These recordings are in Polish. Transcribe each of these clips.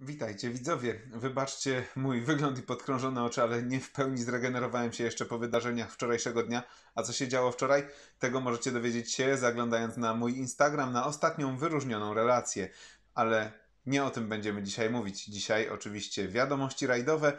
Witajcie widzowie. Wybaczcie mój wygląd i podkrążone oczy, ale nie w pełni zregenerowałem się jeszcze po wydarzeniach wczorajszego dnia. A co się działo wczoraj? Tego możecie dowiedzieć się zaglądając na mój Instagram na ostatnią wyróżnioną relację. Ale nie o tym będziemy dzisiaj mówić. Dzisiaj oczywiście wiadomości rajdowe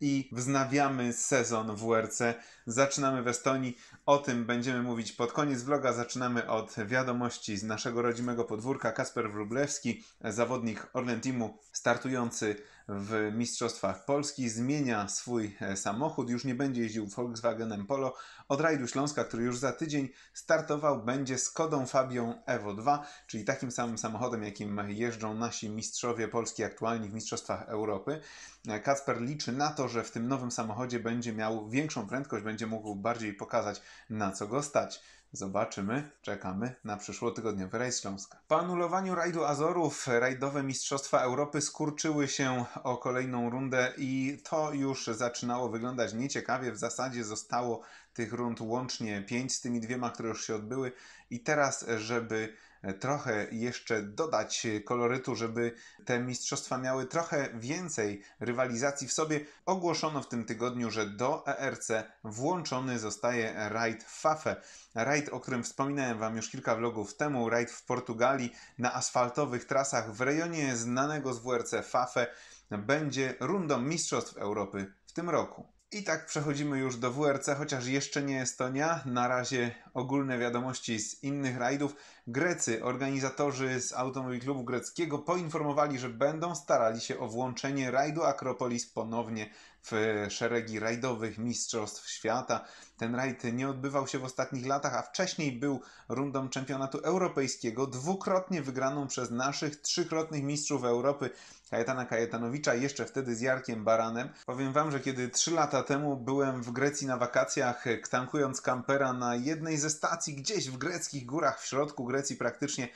i wznawiamy sezon WRC. Zaczynamy w Estonii. O tym będziemy mówić pod koniec vloga. Zaczynamy od wiadomości z naszego rodzimego podwórka. Kasper Wrublewski, zawodnik Orlen Teamu, startujący w Mistrzostwach Polski, zmienia swój e, samochód, już nie będzie jeździł Volkswagenem Polo. Od rajdu Śląska, który już za tydzień startował, będzie Skodą Fabią Evo 2, czyli takim samym samochodem, jakim jeżdżą nasi mistrzowie Polski aktualni w Mistrzostwach Europy. E, Kasper liczy na to, że w tym nowym samochodzie będzie miał większą prędkość, będzie mógł bardziej pokazać na co go stać. Zobaczymy, czekamy na przyszłotygodniowy rejs Śląska. Po anulowaniu rajdu Azorów, rajdowe Mistrzostwa Europy skurczyły się o kolejną rundę i to już zaczynało wyglądać nieciekawie. W zasadzie zostało tych rund łącznie 5 z tymi dwiema, które już się odbyły i teraz, żeby trochę jeszcze dodać e, kolorytu, żeby te mistrzostwa miały trochę więcej rywalizacji w sobie, ogłoszono w tym tygodniu, że do ERC włączony zostaje rajd Fafe. Rajd, o którym wspominałem Wam już kilka vlogów temu, rajd w Portugalii na asfaltowych trasach w rejonie znanego z WRC Fafe będzie rundą Mistrzostw Europy w tym roku. I tak przechodzimy już do WRC, chociaż jeszcze nie Estonia. Na razie ogólne wiadomości z innych rajdów. Grecy, organizatorzy z Automobil Klubu Greckiego poinformowali, że będą starali się o włączenie rajdu Akropolis ponownie w szeregi rajdowych mistrzostw świata. Ten rajd nie odbywał się w ostatnich latach, a wcześniej był rundą czempionatu europejskiego, dwukrotnie wygraną przez naszych trzykrotnych mistrzów Europy Kajetana Kajetanowicza, jeszcze wtedy z Jarkiem Baranem. Powiem Wam, że kiedy trzy lata temu byłem w Grecji na wakacjach, tankując kampera na jednej ze stacji gdzieś w greckich górach, w środku Grecji praktycznie,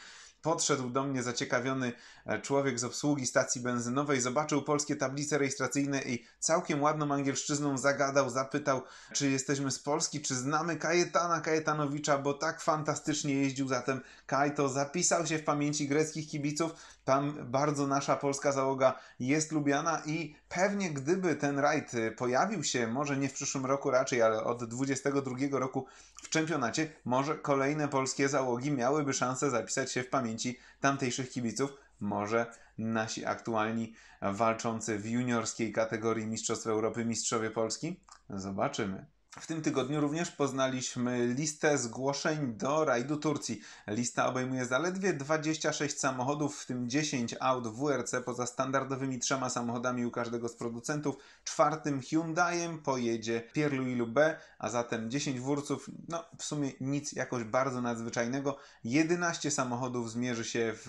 Podszedł do mnie zaciekawiony e, człowiek z obsługi stacji benzynowej, zobaczył polskie tablice rejestracyjne i całkiem ładną angielszczyzną zagadał, zapytał, czy jesteśmy z Polski, czy znamy Kajetana Kajetanowicza, bo tak fantastycznie jeździł. Zatem Kajto zapisał się w pamięci greckich kibiców. Tam bardzo nasza polska załoga jest lubiana i Pewnie gdyby ten rajd y, pojawił się, może nie w przyszłym roku raczej, ale od 22 roku w czempionacie, może kolejne polskie załogi miałyby szansę zapisać się w pamięci tamtejszych kibiców. Może nasi aktualni walczący w juniorskiej kategorii Mistrzostw Europy Mistrzowie Polski? Zobaczymy. W tym tygodniu również poznaliśmy listę zgłoszeń do rajdu Turcji. Lista obejmuje zaledwie 26 samochodów, w tym 10 aut WRC poza standardowymi trzema samochodami u każdego z producentów. Czwartym Hyundaiem pojedzie Pierluigi Lubé, a zatem 10 wórców, no w sumie nic jakoś bardzo nadzwyczajnego. 11 samochodów zmierzy się w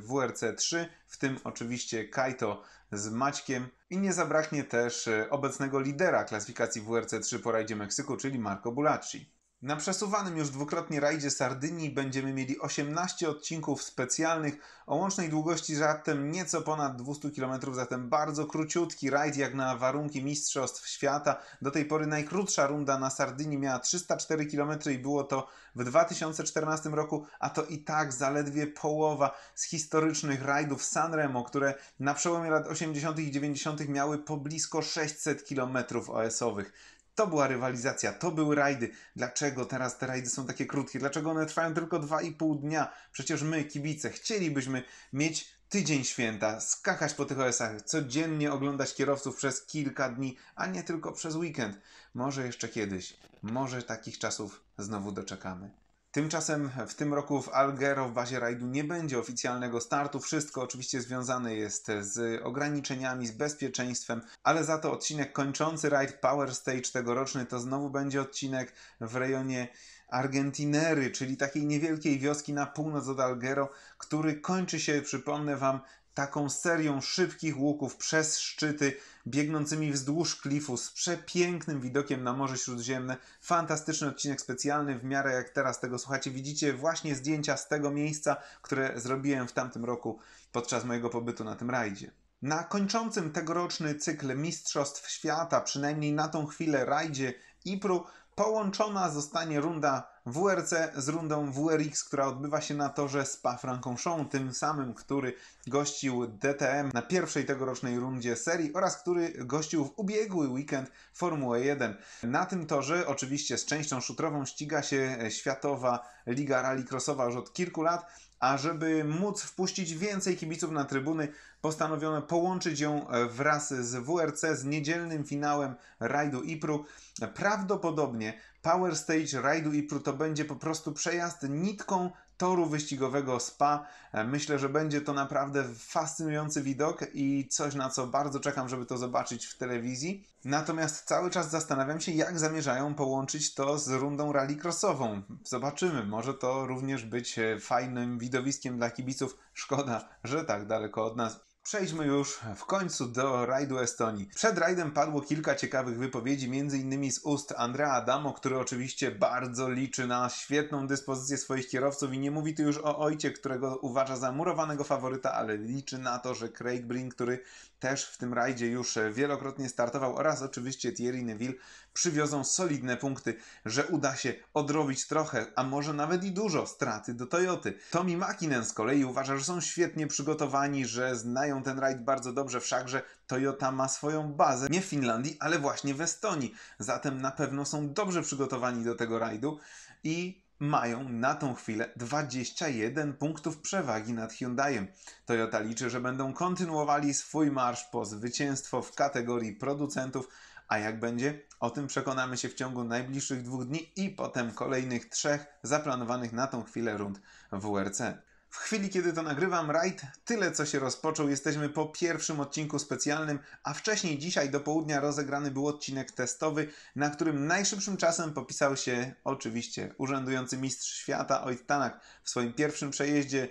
WRC 3, w tym oczywiście Kaito z Maćkiem i nie zabraknie też e, obecnego lidera klasyfikacji WRC 3 po rajdzie Meksyku, czyli Marco Bulacci. Na przesuwanym już dwukrotnie rajdzie Sardynii będziemy mieli 18 odcinków specjalnych o łącznej długości zatem nieco ponad 200 km, zatem bardzo króciutki rajd jak na warunki Mistrzostw Świata. Do tej pory najkrótsza runda na Sardynii miała 304 km i było to w 2014 roku, a to i tak zaledwie połowa z historycznych rajdów Sanremo, które na przełomie lat 80. i 90. miały po blisko 600 km OS-owych. To była rywalizacja, to były rajdy. Dlaczego teraz te rajdy są takie krótkie? Dlaczego one trwają tylko 2,5 dnia? Przecież my, kibice, chcielibyśmy mieć tydzień święta, skakać po tych OS-ach, codziennie oglądać kierowców przez kilka dni, a nie tylko przez weekend. Może jeszcze kiedyś, może takich czasów znowu doczekamy. Tymczasem w tym roku w Alghero w bazie rajdu nie będzie oficjalnego startu. Wszystko oczywiście związane jest z ograniczeniami, z bezpieczeństwem, ale za to odcinek kończący rajd Power Stage tegoroczny to znowu będzie odcinek w rejonie Argentinery, czyli takiej niewielkiej wioski na północ od Alghero, który kończy się, przypomnę Wam, taką serią szybkich łuków przez szczyty, biegnącymi wzdłuż klifu, z przepięknym widokiem na Morze Śródziemne. Fantastyczny odcinek specjalny, w miarę jak teraz tego słuchacie. Widzicie właśnie zdjęcia z tego miejsca, które zrobiłem w tamtym roku podczas mojego pobytu na tym rajdzie. Na kończącym tegoroczny cykl Mistrzostw Świata, przynajmniej na tą chwilę rajdzie IPRU, Połączona zostanie runda WRC z rundą WRX, która odbywa się na torze Spa-Francorchamps, tym samym, który gościł DTM na pierwszej tegorocznej rundzie serii oraz który gościł w ubiegły weekend Formuły 1. Na tym torze oczywiście z częścią szutrową ściga się światowa liga rallycrossowa już od kilku lat. A żeby móc wpuścić więcej kibiców na trybuny, postanowiono połączyć ją e, wraz z WRC z niedzielnym finałem rajdu IPRU. Prawdopodobnie Power Stage rajdu IPRU to będzie po prostu przejazd nitką toru wyścigowego Spa. E, myślę, że będzie to naprawdę fascynujący widok i coś, na co bardzo czekam, żeby to zobaczyć w telewizji. Natomiast cały czas zastanawiam się, jak zamierzają połączyć to z rundą rallycrossową. Zobaczymy, może to również być e, fajnym widowiskiem dla kibiców. Szkoda, że tak daleko od nas. Przejdźmy już w końcu do rajdu Estonii. Przed rajdem padło kilka ciekawych wypowiedzi, m.in. z ust Andrea Adamo, który oczywiście bardzo liczy na świetną dyspozycję swoich kierowców i nie mówi tu już o ojcie, którego uważa za murowanego faworyta, ale liczy na to, że Craig Brink, który też w tym rajdzie już wielokrotnie startował oraz oczywiście Thierry Neville przywiozą solidne punkty, że uda się odrobić trochę, a może nawet i dużo straty do Toyoty. Tommy Makinen z kolei uważa, że są świetnie przygotowani, że znają znają ten rajd bardzo dobrze, wszakże Toyota ma swoją bazę nie w Finlandii, ale właśnie w Estonii. Zatem na pewno są dobrze przygotowani do tego rajdu i mają na tą chwilę 21 punktów przewagi nad Hyundaiem. Toyota liczy, że będą kontynuowali swój marsz po zwycięstwo w kategorii producentów, a jak będzie, o tym przekonamy się w ciągu najbliższych dwóch dni i potem kolejnych trzech zaplanowanych na tą chwilę rund WRC. W chwili, kiedy to nagrywam, rajd tyle co się rozpoczął. Jesteśmy po pierwszym odcinku specjalnym, a wcześniej dzisiaj do południa rozegrany był odcinek testowy, na którym najszybszym czasem popisał się oczywiście urzędujący mistrz świata Ojt Tanak w swoim pierwszym przejeździe.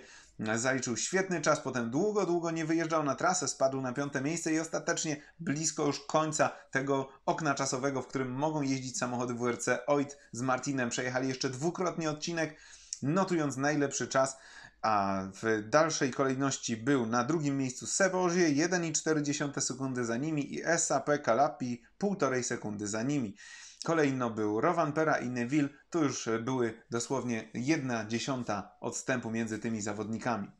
Zaliczył świetny czas, potem długo, długo nie wyjeżdżał na trasę, spadł na piąte miejsce i ostatecznie blisko już końca tego okna czasowego, w którym mogą jeździć samochody WRC. Ojt z Martinem przejechali jeszcze dwukrotnie odcinek, notując najlepszy czas a w dalszej kolejności był na drugim miejscu Sewozie 1,4 sekundy za nimi i SAP Kalapi 1,5 sekundy za nimi. Kolejno był Rowan Pera i Neville, tu już były dosłownie 1 dziesiąta odstępu między tymi zawodnikami.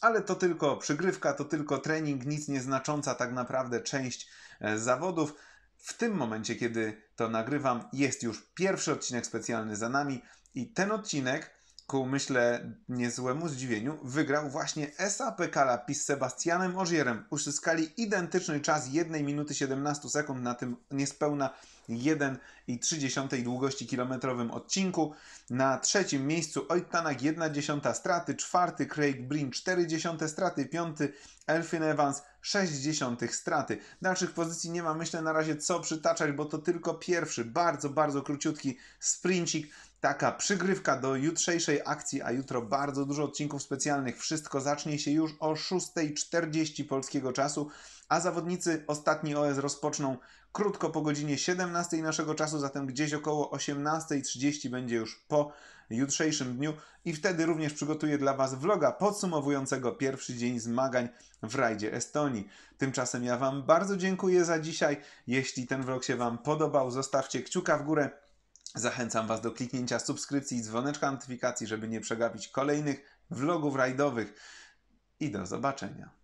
Ale to tylko przygrywka, to tylko trening, nic nieznacząca tak naprawdę część e, zawodów. W tym momencie, kiedy to nagrywam, jest już pierwszy odcinek specjalny za nami i ten odcinek ku myślę niezłemu zdziwieniu, wygrał właśnie Esa Pekala z Sebastianem Ożierem. Uzyskali identyczny czas 1 minuty 17 sekund na tym niespełna 1,3 długości kilometrowym odcinku. Na trzecim miejscu Oittanak 1,1 straty, czwarty Craig Brin 40 straty, piąty Elfin Evans 60 straty. Dalszych pozycji nie ma, myślę na razie co przytaczać, bo to tylko pierwszy, bardzo, bardzo króciutki sprincik taka przygrywka do jutrzejszej akcji, a jutro bardzo dużo odcinków specjalnych. Wszystko zacznie się już o 6.40 polskiego czasu, a zawodnicy ostatni OS rozpoczną krótko po godzinie 17 naszego czasu, zatem gdzieś około 18.30 będzie już po jutrzejszym dniu i wtedy również przygotuję dla Was vloga podsumowującego pierwszy dzień zmagań w rajdzie Estonii. Tymczasem ja Wam bardzo dziękuję za dzisiaj. Jeśli ten vlog się Wam podobał, zostawcie kciuka w górę Zachęcam Was do kliknięcia subskrypcji i dzwoneczka notyfikacji, żeby nie przegapić kolejnych vlogów rajdowych. I do zobaczenia.